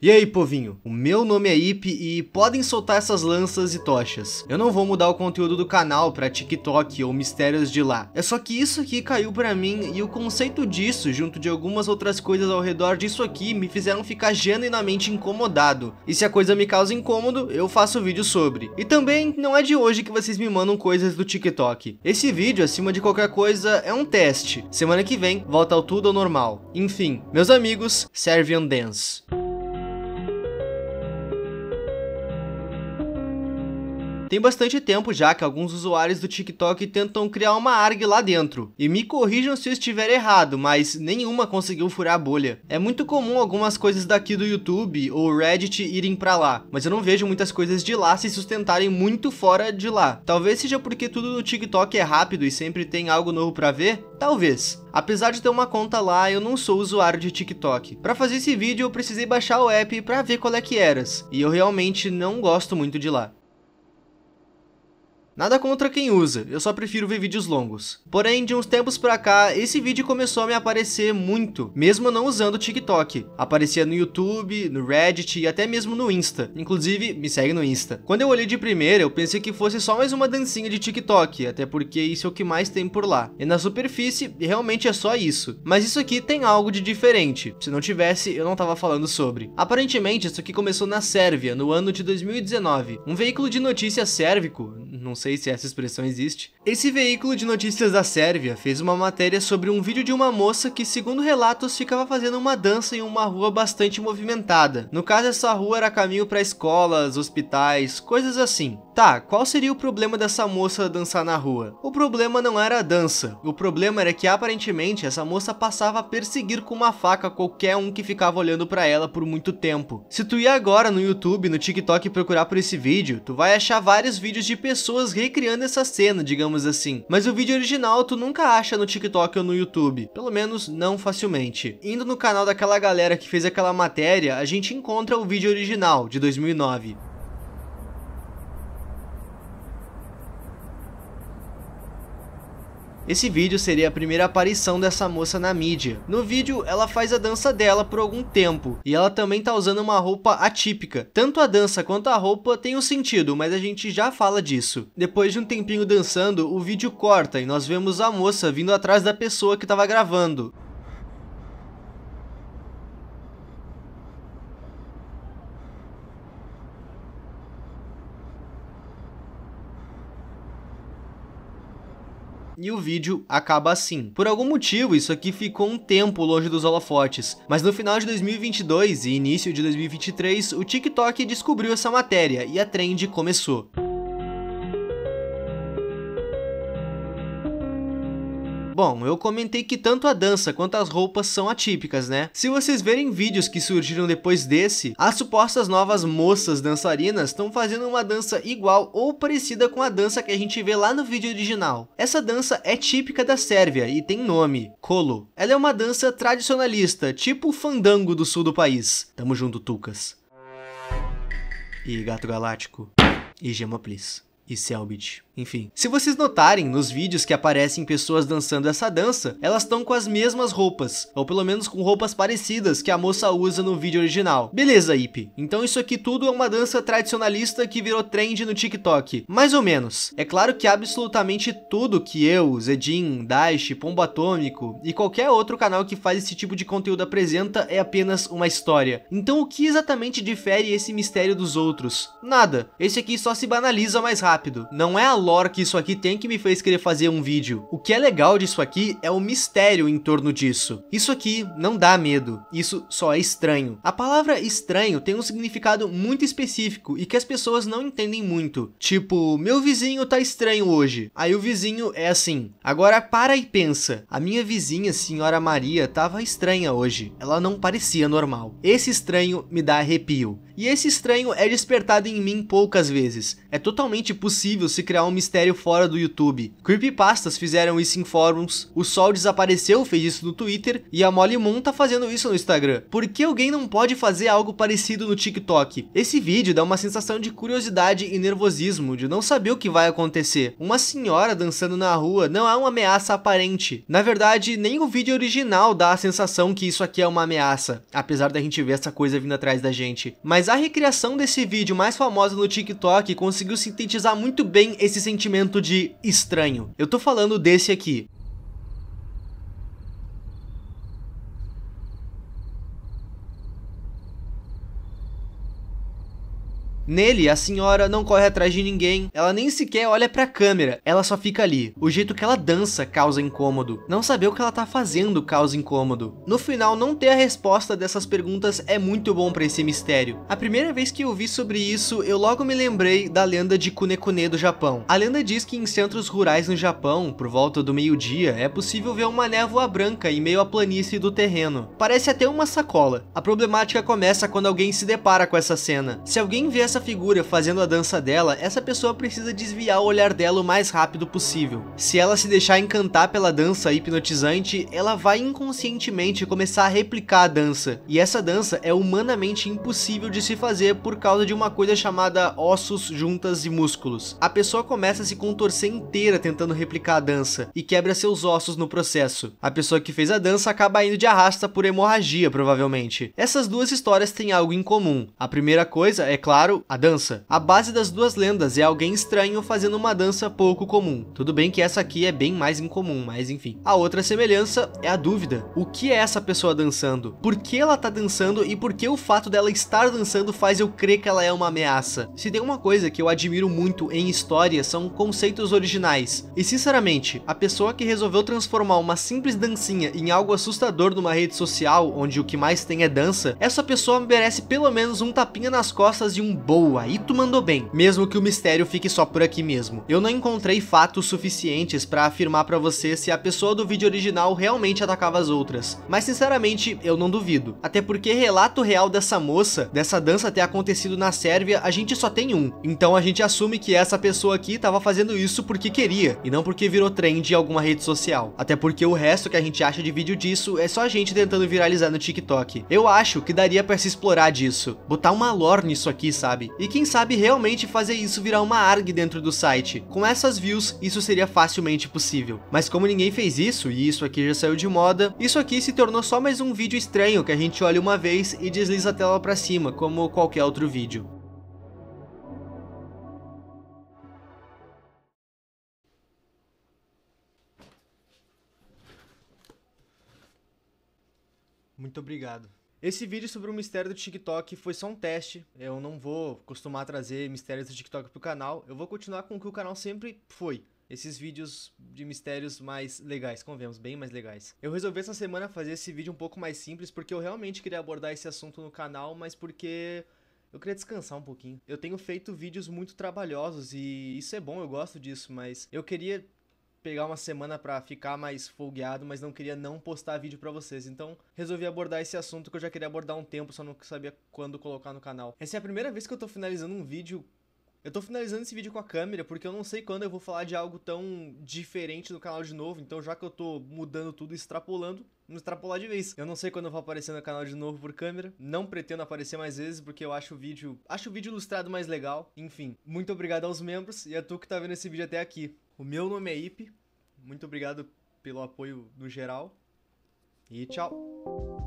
E aí, povinho? O meu nome é Ip e podem soltar essas lanças e tochas. Eu não vou mudar o conteúdo do canal para TikTok ou mistérios de lá. É só que isso aqui caiu para mim e o conceito disso, junto de algumas outras coisas ao redor disso aqui, me fizeram ficar genuinamente incomodado. E se a coisa me causa incômodo, eu faço vídeo sobre. E também não é de hoje que vocês me mandam coisas do TikTok. Esse vídeo, acima de qualquer coisa, é um teste. Semana que vem volta ao tudo ao normal. Enfim, meus amigos, serve and dance. Tem bastante tempo já que alguns usuários do TikTok tentam criar uma ARG lá dentro. E me corrijam se eu estiver errado, mas nenhuma conseguiu furar a bolha. É muito comum algumas coisas daqui do YouTube ou Reddit irem para lá, mas eu não vejo muitas coisas de lá se sustentarem muito fora de lá. Talvez seja porque tudo no TikTok é rápido e sempre tem algo novo para ver? Talvez. Apesar de ter uma conta lá, eu não sou usuário de TikTok. Para fazer esse vídeo, eu precisei baixar o app para ver qual é que eras, e eu realmente não gosto muito de lá. Nada contra quem usa, eu só prefiro ver vídeos longos. Porém, de uns tempos pra cá, esse vídeo começou a me aparecer muito, mesmo não usando o TikTok. Aparecia no YouTube, no Reddit e até mesmo no Insta. Inclusive, me segue no Insta. Quando eu olhei de primeira, eu pensei que fosse só mais uma dancinha de TikTok, até porque isso é o que mais tem por lá. E na superfície, realmente é só isso. Mas isso aqui tem algo de diferente. Se não tivesse, eu não tava falando sobre. Aparentemente, isso aqui começou na Sérvia, no ano de 2019. Um veículo de notícia sérvico, não sei sei se essa expressão existe, esse veículo de notícias da Sérvia fez uma matéria sobre um vídeo de uma moça que, segundo relatos, ficava fazendo uma dança em uma rua bastante movimentada. No caso, essa rua era caminho para escolas, hospitais, coisas assim. Tá, qual seria o problema dessa moça dançar na rua? O problema não era a dança. O problema era que aparentemente essa moça passava a perseguir com uma faca qualquer um que ficava olhando para ela por muito tempo. Se tu ir agora no YouTube, no TikTok procurar por esse vídeo, tu vai achar vários vídeos de pessoas recriando essa cena, digamos digamos assim. Mas o vídeo original tu nunca acha no TikTok ou no YouTube, pelo menos não facilmente. Indo no canal daquela galera que fez aquela matéria, a gente encontra o vídeo original de 2009. Esse vídeo seria a primeira aparição dessa moça na mídia. No vídeo, ela faz a dança dela por algum tempo, e ela também tá usando uma roupa atípica. Tanto a dança quanto a roupa tem um sentido, mas a gente já fala disso. Depois de um tempinho dançando, o vídeo corta e nós vemos a moça vindo atrás da pessoa que estava gravando. E o vídeo acaba assim. Por algum motivo, isso aqui ficou um tempo longe dos holofotes, mas no final de 2022 e início de 2023, o TikTok descobriu essa matéria e a trend começou. Bom, eu comentei que tanto a dança quanto as roupas são atípicas, né? Se vocês verem vídeos que surgiram depois desse, as supostas novas moças dançarinas estão fazendo uma dança igual ou parecida com a dança que a gente vê lá no vídeo original. Essa dança é típica da Sérvia e tem nome, Kolo. Ela é uma dança tradicionalista, tipo o fandango do sul do país. Tamo junto, Tucas. E Gato Galáctico. E Gemoplis e Selbit. Enfim, se vocês notarem nos vídeos que aparecem pessoas dançando essa dança, elas estão com as mesmas roupas, ou pelo menos com roupas parecidas que a moça usa no vídeo original. Beleza, Ip. Então isso aqui tudo é uma dança tradicionalista que virou trend no TikTok. Mais ou menos. É claro que absolutamente tudo que eu, Zedin, Dash, Pombo Atômico e qualquer outro canal que faz esse tipo de conteúdo apresenta é apenas uma história. Então o que exatamente difere esse mistério dos outros? Nada. Esse aqui só se banaliza mais rápido rápido. Não é a lore que isso aqui tem que me fez querer fazer um vídeo. O que é legal disso aqui é o mistério em torno disso. Isso aqui não dá medo, isso só é estranho. A palavra estranho tem um significado muito específico e que as pessoas não entendem muito. Tipo, meu vizinho tá estranho hoje. Aí o vizinho é assim. Agora para e pensa. A minha vizinha, senhora Maria, tava estranha hoje. Ela não parecia normal. Esse estranho me dá arrepio. E esse estranho é despertado em mim poucas vezes. É totalmente possível se criar um mistério fora do YouTube. Creepypastas fizeram isso em fóruns, o Sol desapareceu fez isso no Twitter e a Molly Moon tá fazendo isso no Instagram. Por que alguém não pode fazer algo parecido no TikTok? Esse vídeo dá uma sensação de curiosidade e nervosismo, de não saber o que vai acontecer. Uma senhora dançando na rua não é uma ameaça aparente. Na verdade, nem o vídeo original dá a sensação que isso aqui é uma ameaça, apesar da gente ver essa coisa vindo atrás da gente. Mas mas a recriação desse vídeo mais famosa no TikTok conseguiu sintetizar muito bem esse sentimento de estranho. Eu tô falando desse aqui. Nele, a senhora não corre atrás de ninguém, ela nem sequer olha pra câmera, ela só fica ali. O jeito que ela dança causa incômodo. Não saber o que ela tá fazendo causa incômodo. No final, não ter a resposta dessas perguntas é muito bom pra esse mistério. A primeira vez que eu vi sobre isso, eu logo me lembrei da lenda de Kunekune do Japão. A lenda diz que em centros rurais no Japão, por volta do meio-dia, é possível ver uma névoa branca em meio à planície do terreno. Parece até uma sacola. A problemática começa quando alguém se depara com essa cena. Se alguém vê essa essa figura fazendo a dança dela, essa pessoa precisa desviar o olhar dela o mais rápido possível. Se ela se deixar encantar pela dança hipnotizante, ela vai inconscientemente começar a replicar a dança. E essa dança é humanamente impossível de se fazer por causa de uma coisa chamada ossos, juntas e músculos. A pessoa começa a se contorcer inteira tentando replicar a dança e quebra seus ossos no processo. A pessoa que fez a dança acaba indo de arrasta por hemorragia, provavelmente. Essas duas histórias têm algo em comum. A primeira coisa, é claro, a dança. A base das duas lendas é alguém estranho fazendo uma dança pouco comum. Tudo bem que essa aqui é bem mais incomum, mas enfim. A outra semelhança é a dúvida. O que é essa pessoa dançando? Por que ela tá dançando e por que o fato dela estar dançando faz eu crer que ela é uma ameaça? Se tem uma coisa que eu admiro muito em história são conceitos originais. E sinceramente, a pessoa que resolveu transformar uma simples dancinha em algo assustador numa rede social, onde o que mais tem é dança, essa pessoa merece pelo menos um tapinha nas costas e um bom Boa, aí tu mandou bem. Mesmo que o mistério fique só por aqui mesmo. Eu não encontrei fatos suficientes para afirmar para você se a pessoa do vídeo original realmente atacava as outras. Mas sinceramente, eu não duvido. Até porque relato real dessa moça, dessa dança ter acontecido na Sérvia, a gente só tem um. Então a gente assume que essa pessoa aqui tava fazendo isso porque queria, e não porque virou trend em alguma rede social. Até porque o resto que a gente acha de vídeo disso é só a gente tentando viralizar no TikTok. Eu acho que daria para se explorar disso. Botar uma lore nisso aqui, sabe? E quem sabe realmente fazer isso virar uma ARG dentro do site. Com essas views, isso seria facilmente possível. Mas como ninguém fez isso, e isso aqui já saiu de moda, isso aqui se tornou só mais um vídeo estranho que a gente olha uma vez e desliza a tela para cima, como qualquer outro vídeo. Muito obrigado. Esse vídeo sobre o mistério do TikTok foi só um teste. Eu não vou costumar trazer mistérios do TikTok pro canal. Eu vou continuar com o que o canal sempre foi. Esses vídeos de mistérios mais legais, convenhamos, bem mais legais. Eu resolvi essa semana fazer esse vídeo um pouco mais simples porque eu realmente queria abordar esse assunto no canal, mas porque eu queria descansar um pouquinho. Eu tenho feito vídeos muito trabalhosos e isso é bom, eu gosto disso, mas eu queria pegar uma semana para ficar mais folgueado, mas não queria não postar vídeo para vocês. Então, resolvi abordar esse assunto que eu já queria abordar há um tempo, só não sabia quando colocar no canal. Essa é a primeira vez que eu tô finalizando um vídeo eu tô finalizando esse vídeo com a câmera porque eu não sei quando eu vou falar de algo tão diferente no canal de novo, então já que eu tô mudando tudo, extrapolando, vamos extrapolar de vez. Eu não sei quando eu vou aparecer no canal de novo por câmera, não pretendo aparecer mais vezes porque eu acho o vídeo, acho o vídeo ilustrado mais legal. Enfim, muito obrigado aos membros e a tu que tá vendo esse vídeo até aqui. O meu nome é Ipe, muito obrigado pelo apoio no geral e tchau!